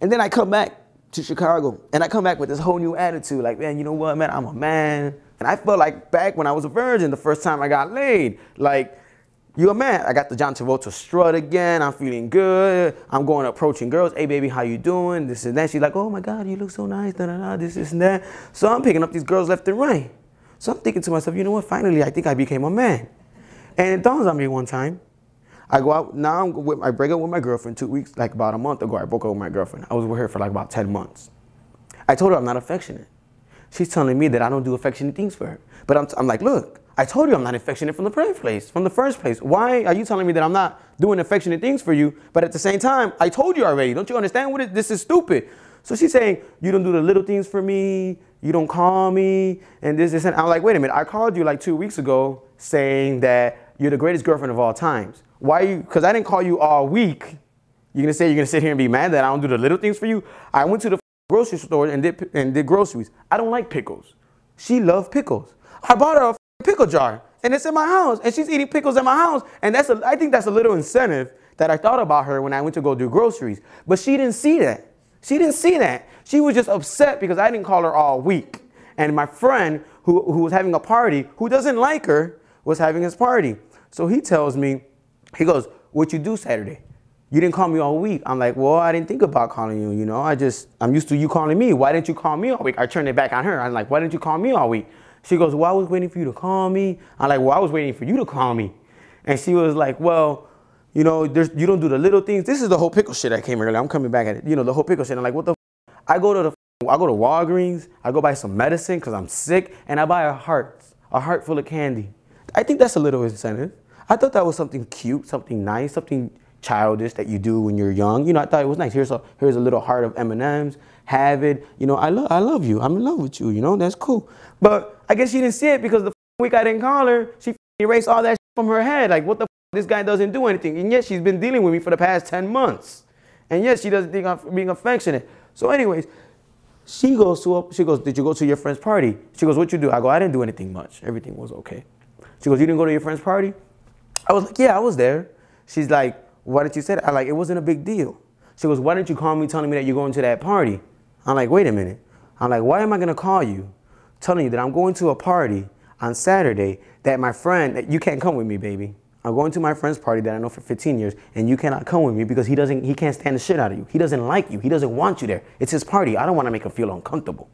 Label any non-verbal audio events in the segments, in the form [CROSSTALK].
And then I come back to Chicago and I come back with this whole new attitude like, man, you know what, man, I'm a man. And I felt like back when I was a virgin, the first time I got laid, like, you a man. I got the John Travolta strut again. I'm feeling good. I'm going approaching girls. Hey, baby, how you doing? This and that. She's like, oh my God, you look so nice. Da, da, da, this, this, and that. So I'm picking up these girls left and right. So I'm thinking to myself, you know what? Finally, I think I became a man. And it dawns on me one time I go out now. I'm with, I break up with my girlfriend two weeks, like about a month ago. I broke up with my girlfriend. I was with her for like about ten months. I told her I'm not affectionate. She's telling me that I don't do affectionate things for her. But I'm, I'm like, look, I told you I'm not affectionate from the first place. From the first place, why are you telling me that I'm not doing affectionate things for you? But at the same time, I told you already. Don't you understand what it, this is stupid? So she's saying you don't do the little things for me. You don't call me, and this, is. I'm like, wait a minute. I called you like two weeks ago saying that you're the greatest girlfriend of all times. Why? you? Because I didn't call you all week. You're gonna say you're gonna sit here and be mad that I don't do the little things for you. I went to the grocery store and did and did groceries. I don't like pickles. She loved pickles. I bought her a pickle jar and it's in my house and she's eating pickles in my house and that's a, I think that's a little incentive that I thought about her when I went to go do groceries. But she didn't see that. She didn't see that. She was just upset because I didn't call her all week. And my friend who, who was having a party, who doesn't like her, was having his party. So he tells me, he goes, what you do Saturday? You didn't call me all week. I'm like, well, I didn't think about calling you. You know, I just, I'm used to you calling me. Why didn't you call me all week? I turned it back on her. I'm like, why didn't you call me all week? She goes, well, I was waiting for you to call me. I'm like, well, I was waiting for you to call me. And she was like, well, you know, you don't do the little things. This is the whole pickle shit that came earlier. I'm coming back at it. You know, the whole pickle shit. I'm like, what the? F-? I go to the, I go to Walgreens. I go buy some medicine because I'm sick, and I buy a heart, a heart full of candy. I think that's a little incentive. I thought that was something cute, something nice, something childish that you do when you're young. You know, I thought it was nice. Here's a here's a little heart of M&Ms. Have it. You know, I love I love you. I'm in love with you. You know, that's cool. But I guess she didn't see it because the week I didn't call her, she erased all that from her head. Like, what the? This guy doesn't do anything, and yet she's been dealing with me for the past ten months, and yet she doesn't think I'm being affectionate. So, anyways, she goes to a, she goes, did you go to your friend's party? She goes, what you do? I go, I didn't do anything much. Everything was okay. She goes, you didn't go to your friend's party? I was like, yeah, I was there. She's like, why didn't you say that? I like, it wasn't a big deal. She goes, why didn't you call me telling me that you're going to that party? I'm like, wait a minute. I'm like, why am I gonna call you telling you that I'm going to a party on Saturday that my friend, that you can't come with me, baby. I'm going to my friend's party that I know for 15 years, and you cannot come with me because he doesn't, he can't stand the shit out of you. He doesn't like you. He doesn't want you there. It's his party. I don't want to make him feel uncomfortable.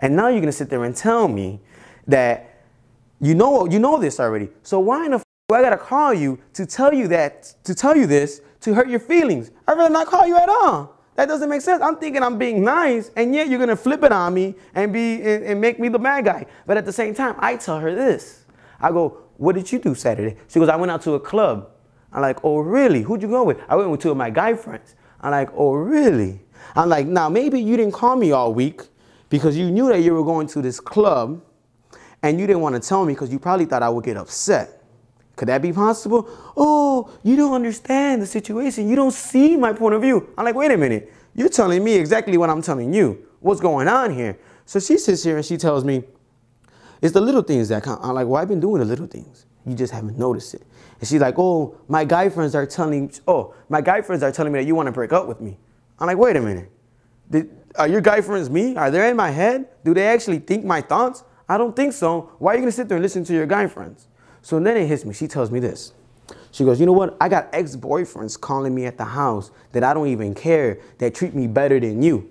And now you're gonna sit there and tell me that you know you know this already. So why in the well, I gotta call you to tell you that, to tell you this, to hurt your feelings. I'd rather not call you at all. That doesn't make sense. I'm thinking I'm being nice, and yet you're gonna flip it on me and be and, and make me the bad guy. But at the same time, I tell her this. I go, "What did you do Saturday?" She goes, "I went out to a club." I'm like, "Oh, really? Who'd you go with?" I went with two of my guy friends. I'm like, "Oh, really?" I'm like, "Now maybe you didn't call me all week because you knew that you were going to this club, and you didn't want to tell me because you probably thought I would get upset." Could that be possible? Oh, you don't understand the situation. You don't see my point of view. I'm like, wait a minute. You're telling me exactly what I'm telling you. What's going on here? So she sits here and she tells me, it's the little things that count. I'm like, well, I've been doing the little things. You just haven't noticed it. And she's like, oh, my guy friends are telling, oh, my guy friends are telling me that you want to break up with me. I'm like, wait a minute. Did, are your guy friends me? Are they in my head? Do they actually think my thoughts? I don't think so. Why are you gonna sit there and listen to your guy friends? So then it hits me. She tells me this. She goes, you know what? I got ex-boyfriends calling me at the house that I don't even care, that treat me better than you.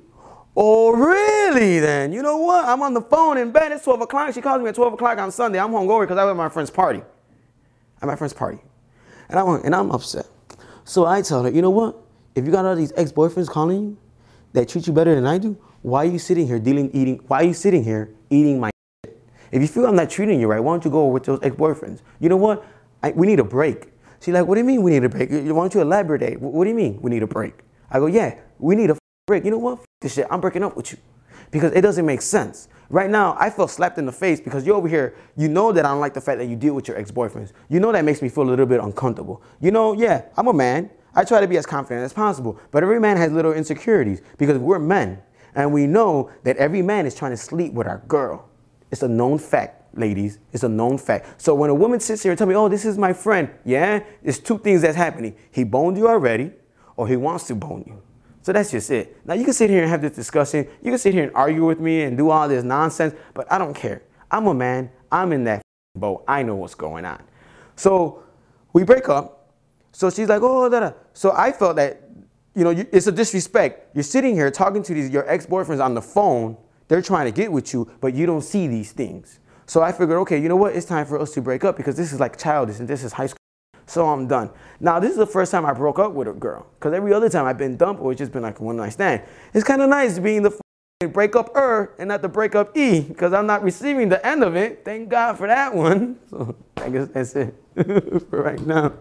Oh, really then? You know what? I'm on the phone in bed. It's 12 o'clock. She calls me at 12 o'clock on Sunday. I'm hungover because I was at my friend's party. At my friend's party. And I'm, and I'm upset. So I tell her, you know what? If you got all these ex-boyfriends calling you that treat you better than I do, why are you sitting here dealing, eating, why are you sitting here eating my if you feel I'm not treating you right, why don't you go with those ex-boyfriends? You know what? I, we need a break. She's like, what do you mean we need a break? Why don't you elaborate? What do you mean we need a break? I go, yeah, we need a break. You know what? F this shit. I'm breaking up with you because it doesn't make sense. Right now, I feel slapped in the face because you're over here. You know that I don't like the fact that you deal with your ex-boyfriends. You know that makes me feel a little bit uncomfortable. You know, yeah, I'm a man. I try to be as confident as possible, but every man has little insecurities because we're men and we know that every man is trying to sleep with our girl. It's a known fact, ladies. It's a known fact. So when a woman sits here and tells me, oh, this is my friend, yeah, there's two things that's happening. He boned you already, or he wants to bone you. So that's just it. Now you can sit here and have this discussion. You can sit here and argue with me and do all this nonsense, but I don't care. I'm a man. I'm in that [LAUGHS] boat. I know what's going on. So we break up. So she's like, oh, da, da. so I felt that, you know, it's a disrespect. You're sitting here talking to these, your ex-boyfriends on the phone they're trying to get with you, but you don't see these things. So I figured, okay, you know what? It's time for us to break up because this is like childish and this is high school. So I'm done. Now, this is the first time I broke up with a girl because every other time I've been dumped or it's just been like one night stand. It's kind of nice being the break up er and not the break up e because I'm not receiving the end of it. Thank God for that one. [LAUGHS] So I guess that's it [LAUGHS] for right now.